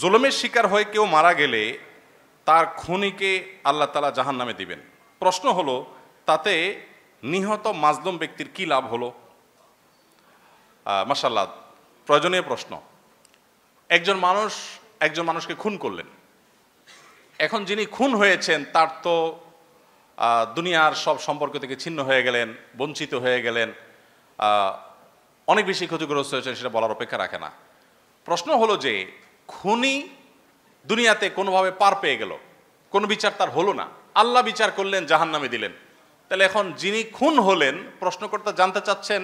জুলুমের শিকার হয়ে কেউ মারা গেলে তার খুনিকে আল্লাহ তালা জাহান নামে দিবেন প্রশ্ন হলো তাতে নিহত মাজলুম ব্যক্তির কি লাভ হলো মাসাল্লা প্রয়োজনীয় প্রশ্ন একজন মানুষ একজন মানুষকে খুন করলেন এখন যিনি খুন হয়েছেন তার তো দুনিয়ার সব সম্পর্ক থেকে ছিন্ন হয়ে গেলেন বঞ্চিত হয়ে গেলেন অনেক বেশি ক্ষতিগ্রস্ত হয়েছে সেটা বলার অপেক্ষা রাখে না প্রশ্ন হলো যে খুনি দুনিয়াতে কোনোভাবে পার পেয়ে গেল কোনো বিচার তার হলো না আল্লাহ বিচার করলেন জাহান নামে দিলেন তাহলে এখন যিনি খুন হলেন প্রশ্নকর্তা জানতে চাচ্ছেন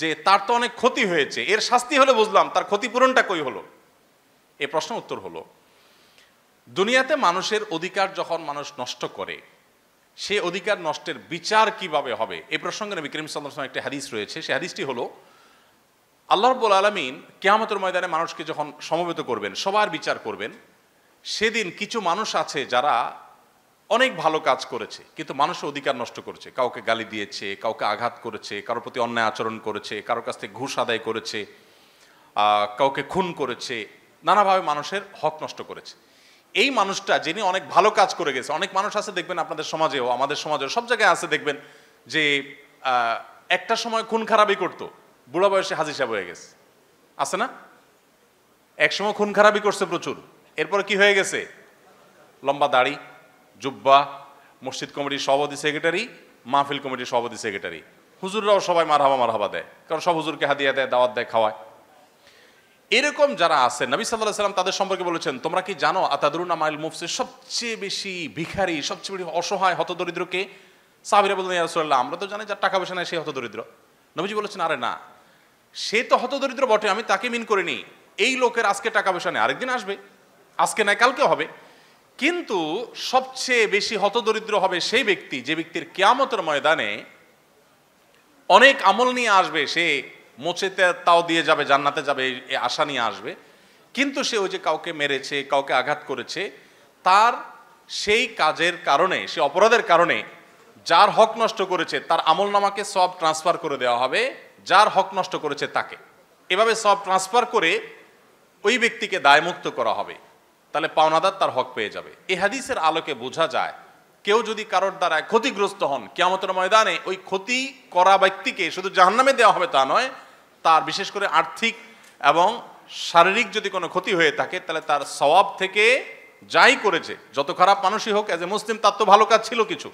যে তার তো অনেক ক্ষতি হয়েছে এর শাস্তি হলে বুঝলাম তার ক্ষতিপূরণটা কই হলো এ প্রশ্ন উত্তর হলো দুনিয়াতে মানুষের অধিকার যখন মানুষ নষ্ট করে সে অধিকার নষ্টের বিচার কিভাবে হবে এ প্রসঙ্গে বিক্রিম সন্দর্শন সাল্লাম একটি হাদিস রয়েছে সে হাদিসটি হলো আল্লাহ রব্বুল আলমিন কেয়ামতের ময়দানে মানুষকে যখন সমবেত করবেন সবার বিচার করবেন সেদিন কিছু মানুষ আছে যারা অনেক ভালো কাজ করেছে কিন্তু মানুষের অধিকার নষ্ট করেছে কাউকে গালি দিয়েছে কাউকে আঘাত করেছে কারোর প্রতি অন্যায় আচরণ করেছে কারোর কাছ থেকে ঘুষ আদায় করেছে কাউকে খুন করেছে নানাভাবে মানুষের হক নষ্ট করেছে এই মানুষটা যিনি অনেক ভালো কাজ করে গেছে অনেক মানুষ আছে দেখবেন আপনাদের সমাজেও আমাদের সমাজেও সব জায়গায় আছে দেখবেন যে একটা সময় খুন খারাপই করতো বুড়া বয়সে হাজির সাহেব হয়ে গেছে আছে না একসময় খুন খারাপই করছে প্রচুর এরপর কি হয়ে গেছে লম্বা দাড়ি জুব্বা মসজিদ কমিটির সভাপতি সেক্রেটারি মাহফিল কমিটির সভাপতি সেক্রেটারি হুজুররাও সবাই মারহাবা মারহাবা দেয় কারণ সব হুজুরকে হাদিয়া দেয় দাওয়াত দেয় খাওয়ায় এরকম যারা আছে নবী সাল্লাহ সাল্লাম তাদের সম্পর্কে বলেছেন তোমরা কি জানো আতাদুরুন আমাইল মুফসির সবচেয়ে বেশি ভিখারি সবচেয়ে বেশি অসহায় হতদরিদ্রকে সাবিরা আমরা তো জানি যার টাকা পয়সা নেই সেই হতদরিদ্র নবীজি বলেছেন আরে না সে তো হতদরিদ্র বটে আমি তাকে মিন করে নিই এই লোকের আজকে টাকা পয়সা নেই আরেকদিন আসবে আজকে নয় কালকে হবে কিন্তু সবচেয়ে বেশি হতদরিদ্র হবে সেই ব্যক্তি যে ব্যক্তির কেয়ামতের ময়দানে অনেক আমল নিয়ে আসবে সে মোচেতে তাও দিয়ে যাবে জান্নাতে যাবে এই আশা নিয়ে আসবে কিন্তু সে ওই যে কাউকে মেরেছে কাউকে আঘাত করেছে তার সেই কাজের কারণে সে অপরাধের কারণে যার হক নষ্ট করেছে তার আমল নামাকে সব ট্রান্সফার করে দেওয়া হবে যার হক নষ্ট করেছে তাকে এভাবে সব ট্রান্সফার করে ওই ব্যক্তিকে দায়মুক্ত করা হবে তাহলে পাওনাদার তার হক পেয়ে যাবে এ হাদিসের আলোকে বোঝা যায় কেউ যদি কারোর দ্বারায় ক্ষতিগ্রস্ত হন কেয়ামতের ময়দানে ওই ক্ষতি করা ব্যক্তিকে শুধু জাহান্নামে দেওয়া হবে তা নয় তার বিশেষ করে আর্থিক এবং শারীরিক যদি কোনো ক্ষতি হয়ে থাকে তাহলে তার স্বভাব থেকে যাই করেছে যত খারাপ মানুষই হোক অ্যাজ এ মুসলিম তার তো ভালো কাজ ছিল কিছু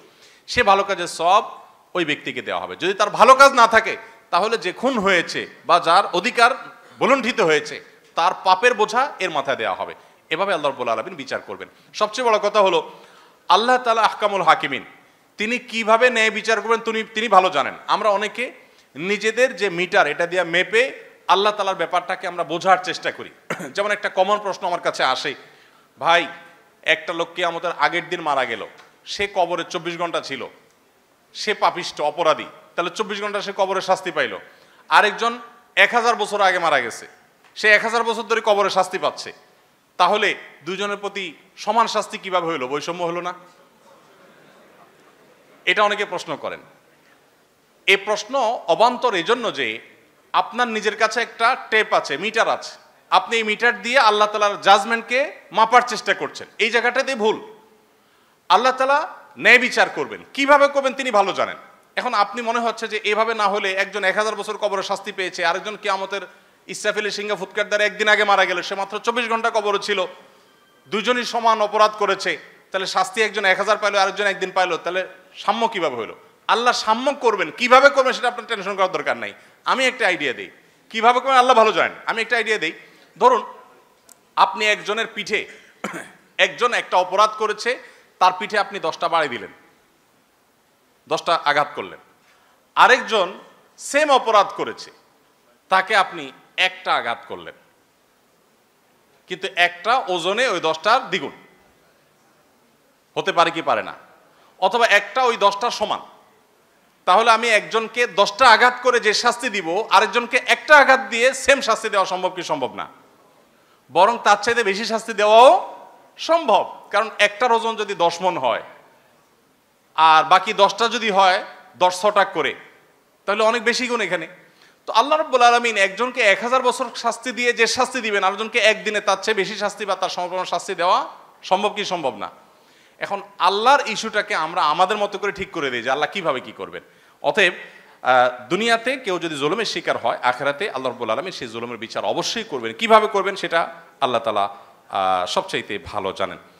সে ভালো কাজের সব ওই ব্যক্তিকে দেওয়া হবে যদি তার ভালো কাজ না থাকে তাহলে যে খুন হয়েছে বা যার অধিকার বলুণ্ঠিত হয়েছে তার পাপের বোঝা এর মাথায় দেওয়া হবে এভাবে আল্লাহ রব্বুল আলমিন বিচার করবেন সবচেয়ে বড় কথা হলো আল্লাহ তালা আহকামুল হাকিমিন তিনি কিভাবে ন্যায় বিচার করবেন তিনি তিনি ভালো জানেন আমরা অনেকে নিজেদের যে মিটার এটা দিয়ে মেপে আল্লাহ তালার ব্যাপারটাকে আমরা বোঝার চেষ্টা করি যেমন একটা কমন প্রশ্ন আমার কাছে আসে ভাই একটা লোককে আমাদের আগের দিন মারা গেল সে কবরে চব্বিশ ঘন্টা ছিল সে পাপিষ্ট অপরাধী তাহলে চব্বিশ ঘন্টা সে কবরের শাস্তি পাইল আরেকজন এক হাজার বছর আগে মারা গেছে সে এক হাজার বছর ধরে কবরে শাস্তি পাচ্ছে তাহলে দুজনের প্রতি সমান শাস্তি কিভাবে হইল বৈষম্য হলো না এটা অনেকে প্রশ্ন করেন এ প্রশ্ন অবান্তর এই জন্য যে আপনার নিজের কাছে একটা টেপ আছে মিটার আছে আপনি এই মিটার দিয়ে আল্লাহ তালার জাজমেন্টকে মাপার চেষ্টা করছেন এই জায়গাটাতে ভুল আল্লাহ তালা ন্যায় বিচার করবেন কিভাবে করবেন তিনি ভালো জানেন এখন আপনি মনে হচ্ছে যে এভাবে না হলে একজন এক হাজার বছর কবরে শাস্তি পেয়েছে আরেকজন কেয়ামতের ইসাফিলি সিংহ ফুটকার দ্বারা একদিন আগে মারা গেল সে মাত্র চব্বিশ ঘন্টা কবর ছিল দুজনই সমান অপরাধ করেছে তাহলে শাস্তি একজন এক হাজার পাইলো আরেকজন একদিন পাইলো তাহলে সাম্য কীভাবে হলো আল্লাহ সাম্য করবেন কিভাবে করবেন সেটা আপনার টেনশন করার দরকার নাই আমি একটা আইডিয়া দিই কিভাবে করবেন আল্লাহ ভালো জানেন আমি একটা আইডিয়া দিই ধরুন আপনি একজনের পিঠে একজন একটা অপরাধ করেছে তার পিঠে আপনি দশটা বাড়ি দিলেন দশটা আঘাত করলেন আরেকজন সেম অপরাধ করেছে তাকে আপনি একটা আঘাত করলেন কিন্তু একটা ওজনে ওই দশটার দ্বিগুণ হতে পারে কি পারে না অথবা একটা ওই দশটার সমান তাহলে আমি একজনকে দশটা আঘাত করে যে শাস্তি দিব আরেকজনকে একটা আঘাত দিয়ে সেম শাস্তি দেওয়া সম্ভব কি সম্ভব না বরং তার চাইতে বেশি শাস্তি দেওয়াও সম্ভব কারণ একটার ওজন যদি দশ মন হয় আর বাকি দশটা যদি হয় দশ ছটাক করে তাহলে অনেক বেশি গুণ এখানে তো আল্লাহ রব্বুল আলমিন একজনকে এক হাজার বছর শাস্তি দিয়ে যে শাস্তি দিবেন আরেকজনকে একদিনে তার চেয়ে বেশি শাস্তি বা তার সম্পূর্ণ শাস্তি দেওয়া সম্ভব কি সম্ভব না এখন আল্লাহর ইস্যুটাকে আমরা আমাদের মতো করে ঠিক করে দিই যে আল্লাহ কীভাবে কী করবেন অতএব দুনিয়াতে কেউ যদি জুলুমের শিকার হয় আখেরাতে আল্লাহ রব্বুল আলমী সেই জুলুমের বিচার অবশ্যই করবেন কিভাবে করবেন সেটা আল্লাহ তালা সবচাইতে ভালো জানেন